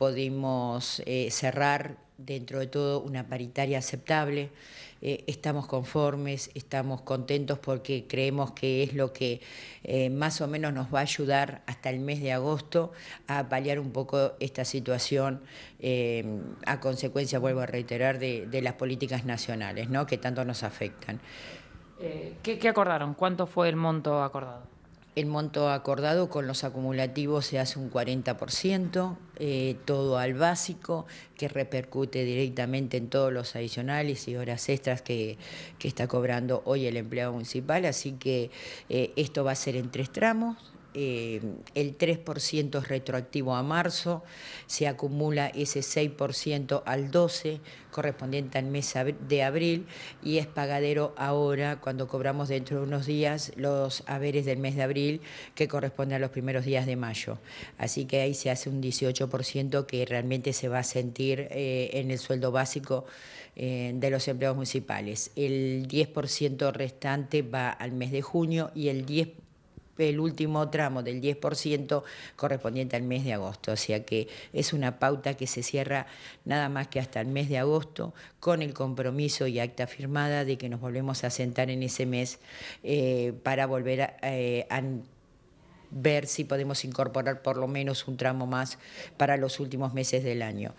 podemos eh, cerrar dentro de todo una paritaria aceptable. Eh, estamos conformes, estamos contentos porque creemos que es lo que eh, más o menos nos va a ayudar hasta el mes de agosto a paliar un poco esta situación a consecuencia, vuelvo a reiterar, de, las políticas nacionales ¿no? que tanto nos afectan. ¿Qué acordaron? ¿Cuánto fue el monto acordado? El monto acordado con los acumulativos se hace un 40%, eh, todo al básico, que repercute directamente en todos los adicionales y horas extras que, está cobrando hoy el empleado municipal. Así que eh, esto va a ser en tres tramos. Eh, el 3% es retroactivo a marzo, se acumula ese 6% al 12%, correspondiente al mes de abril, y es pagadero ahora, cuando cobramos dentro de unos días, los haberes del mes de abril, que corresponden a los primeros días de mayo. Así que ahí se hace un 18% que realmente se va a sentir eh, en el sueldo básico eh, de los empleados municipales. El 10% restante va al mes de junio y el 10% el último tramo del 10% correspondiente al mes de agosto. O sea que es una pauta que se cierra nada más que hasta el mes de agosto con el compromiso y acta firmada de que nos volvemos a sentar en ese mes eh, para volver eh, a ver si podemos incorporar por lo menos un tramo más para los últimos meses del año.